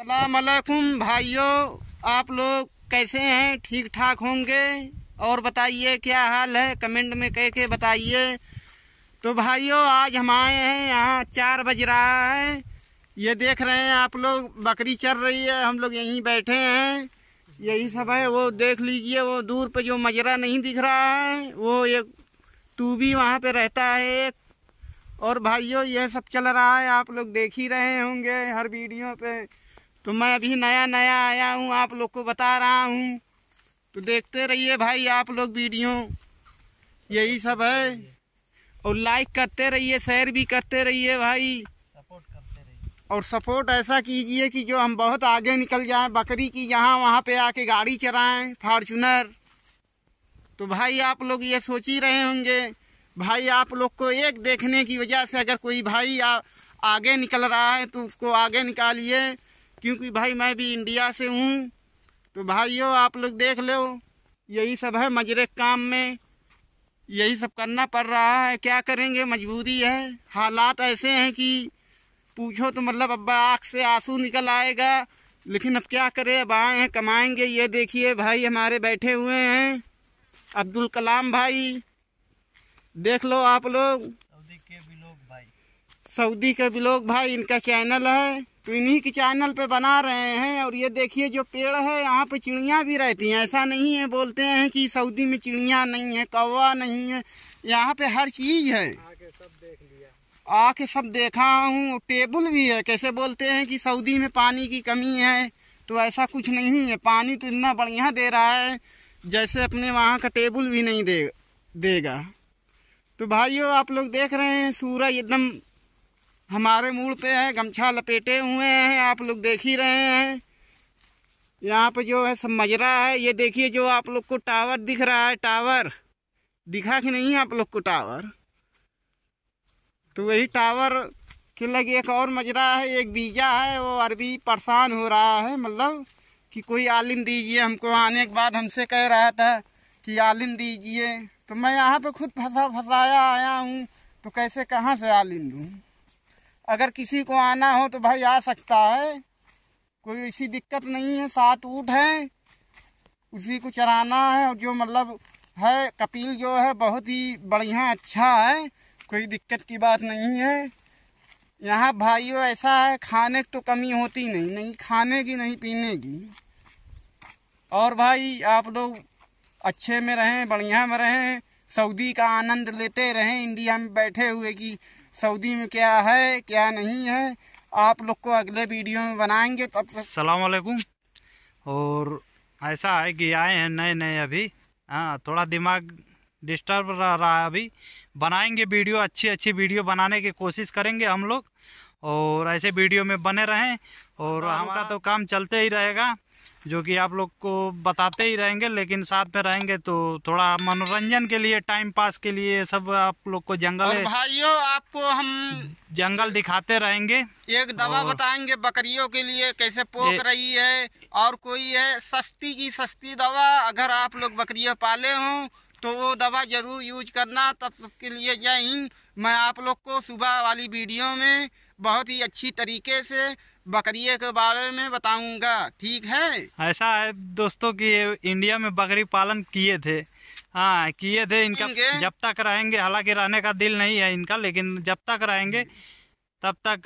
सलामकुम भाइयों आप लोग कैसे हैं ठीक ठाक होंगे और बताइए क्या हाल है कमेंट में कह के बताइए तो भाइयों आज हम आए हैं यहाँ चार बज रहा है ये देख रहे हैं आप लोग बकरी चल रही है हम लोग यहीं बैठे हैं यही सब है वो देख लीजिए वो दूर पे जो मजरा नहीं दिख रहा है वो एक भी वहाँ पे रहता है एक और भाइयों यह सब चल रहा है आप लोग देख ही रहे होंगे हर वीडियो पर तो मैं अभी नया नया आया हूँ आप लोग को बता रहा हूँ तो देखते रहिए भाई आप लोग वीडियो यही सब है और लाइक करते रहिए शेयर भी करते रहिए भाई सपोर्ट करते रहिए और सपोर्ट ऐसा कीजिए कि जो हम बहुत आगे निकल जाएं बकरी की यहाँ वहाँ पे आके गाड़ी चलाएं फार्चुनर तो भाई आप लोग ये सोच ही रहे होंगे भाई आप लोग को एक देखने की वजह से अगर कोई भाई आ, आगे निकल रहा है तो उसको आगे निकालिए क्योंकि भाई मैं भी इंडिया से हूँ तो भाइयों आप लोग देख लो यही सब है मजरे काम में यही सब करना पड़ रहा है क्या करेंगे मजबूरी है हालात ऐसे हैं कि पूछो तो मतलब अब आँख से आंसू निकल आएगा लेकिन अब क्या करें अब आए हैं कमाएंगे ये देखिए भाई हमारे बैठे हुए हैं अब्दुल कलाम भाई देख लो आप लोग सऊदी के ब्लॉग भाई सऊदी के बिलोक भाई इनका चैनल है तो इन्हीं के चैनल पे बना रहे हैं और ये देखिए जो पेड़ है यहाँ पे चिड़िया भी रहती हैं ऐसा नहीं है बोलते हैं कि सऊदी में चिड़िया नहीं है कौवा नहीं है यहाँ पे हर चीज है आके सब देखा हूँ टेबल भी है कैसे बोलते हैं कि सऊदी में पानी की कमी है तो ऐसा कुछ नहीं है पानी तो इतना बढ़िया दे रहा है जैसे अपने वहाँ का टेबल भी नहीं दे देगा तो भाइयों आप लोग देख रहे हैं सूरज एकदम हमारे मूड पे है गमछा लपेटे हुए हैं आप लोग देख ही रहे हैं यहाँ पे जो है सब मजरा है ये देखिए जो आप लोग को टावर दिख रहा है टावर दिखा कि नहीं आप लोग को टावर तो वही टावर के लगे एक और मजरा है एक बीजा है वो अरबी परेशान हो रहा है मतलब कि कोई आलिम दीजिए हमको आने के बाद हमसे कह रहा था कि आलिम दीजिए तो मैं यहाँ पे खुद फंसा फंसाया आया हूँ तो कैसे कहाँ से आलिम दूँ अगर किसी को आना हो तो भाई आ सकता है कोई ऐसी दिक्कत नहीं है सात ऊँट है उसी को चराना है और जो मतलब है कपिल जो है बहुत ही बढ़िया अच्छा है कोई दिक्कत की बात नहीं है यहाँ भाइयों ऐसा है खाने की तो कमी होती नहीं नहीं खाने की नहीं पीने की और भाई आप लोग अच्छे में रहें बढ़िया में रहें सऊदी का आनंद लेते रहें इंडिया में बैठे हुए कि सऊदी में क्या है क्या नहीं है आप लोग को अगले वीडियो में बनाएंगे तब तक सलाम वालेकुम और ऐसा है कि आए हैं नए नए अभी हाँ थोड़ा दिमाग डिस्टर्ब रह रहा है अभी बनाएंगे वीडियो अच्छी अच्छी वीडियो बनाने की कोशिश करेंगे हम लोग और ऐसे वीडियो में बने रहें और तो हमारा तो काम चलते ही रहेगा जो कि आप लोग को बताते ही रहेंगे लेकिन साथ में रहेंगे तो थोड़ा मनोरंजन के लिए टाइम पास के लिए सब आप लोग को जंगल और भाइयों आपको हम जंगल दिखाते रहेंगे एक दवा और... बताएंगे बकरियों के लिए कैसे पोक रही है और कोई है सस्ती की सस्ती दवा अगर आप लोग बकरियों पाले हों तो वो दवा जरूर यूज करना तब सबके लिए जय हिंद मैं आप लोग को सुबह वाली वीडियो में बहुत ही अच्छी तरीके से बकरिए के बारे में बताऊंगा ठीक है ऐसा है दोस्तों कि इंडिया में बकरी पालन किए थे हाँ किए थे इनका जब तक रहेंगे हालांकि रहने का दिल नहीं है इनका लेकिन जब तक रहेंगे तब तक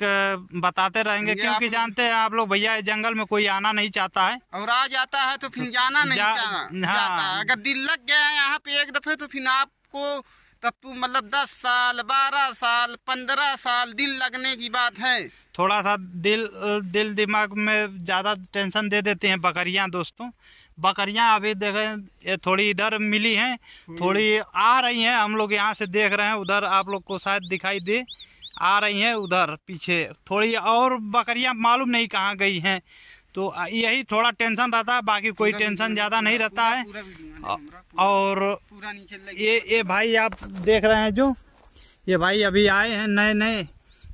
बताते रहेंगे क्योंकि जानते हैं आप लोग भैया जंगल में कोई आना नहीं चाहता है और आ जाता है तो फिर जाना नहीं जा, चाहता हाँ। अगर दिल लग गया है यहाँ पे एक दफे तो फिर आपको तब मतलब दस साल बारह साल पंद्रह साल दिल लगने की बात है थोड़ा सा दिल दिल दिमाग में ज़्यादा टेंशन दे देती हैं बकरियाँ दोस्तों बकरियाँ अभी देखें थोड़ी इधर मिली हैं हम्म। थोड़ी आ रही हैं हम लोग यहाँ से देख रहे हैं उधर आप लोग को शायद दिखाई दे आ रही हैं उधर पीछे थोड़ी और बकरियाँ मालूम नहीं कहाँ गई हैं तो यही थोड़ा टेंशन रहता है बाकी कोई टेंशन ज़्यादा नहीं रहता है और ये ये भाई आप देख रहे हैं जो ये भाई अभी आए हैं नए नए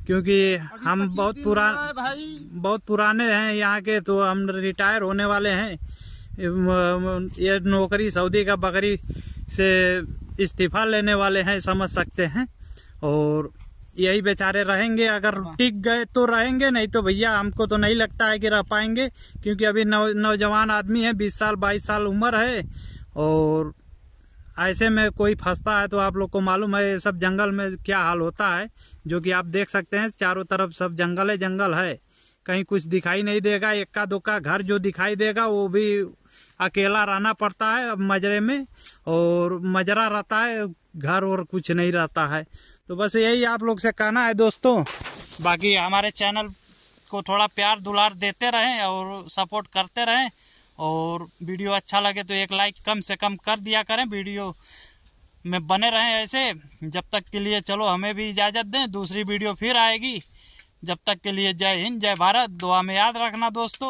क्योंकि हम बहुत पुरान भाई बहुत पुराने हैं यहाँ के तो हम रिटायर होने वाले हैं ये नौकरी सऊदी का बकरी से इस्तीफा लेने वाले हैं समझ सकते हैं और यही बेचारे रहेंगे अगर हाँ। टिक गए तो रहेंगे नहीं तो भैया हमको तो नहीं लगता है कि रह पाएंगे क्योंकि अभी नौ नौजवान आदमी है बीस साल बाईस साल उम्र है और ऐसे में कोई फंसता है तो आप लोग को मालूम है ये सब जंगल में क्या हाल होता है जो कि आप देख सकते हैं चारों तरफ सब जंगल है जंगल है कहीं कुछ दिखाई नहीं देगा इक्का दुक्का घर जो दिखाई देगा वो भी अकेला रहना पड़ता है अब मजरे में और मजरा रहता है घर और कुछ नहीं रहता है तो बस यही आप लोग से कहना है दोस्तों बाकी हमारे चैनल को थोड़ा प्यार दुलार देते रहें और सपोर्ट करते रहें और वीडियो अच्छा लगे तो एक लाइक कम से कम कर दिया करें वीडियो में बने रहें ऐसे जब तक के लिए चलो हमें भी इजाज़त दें दूसरी वीडियो फिर आएगी जब तक के लिए जय हिंद जय भारत दुआ में याद रखना दोस्तों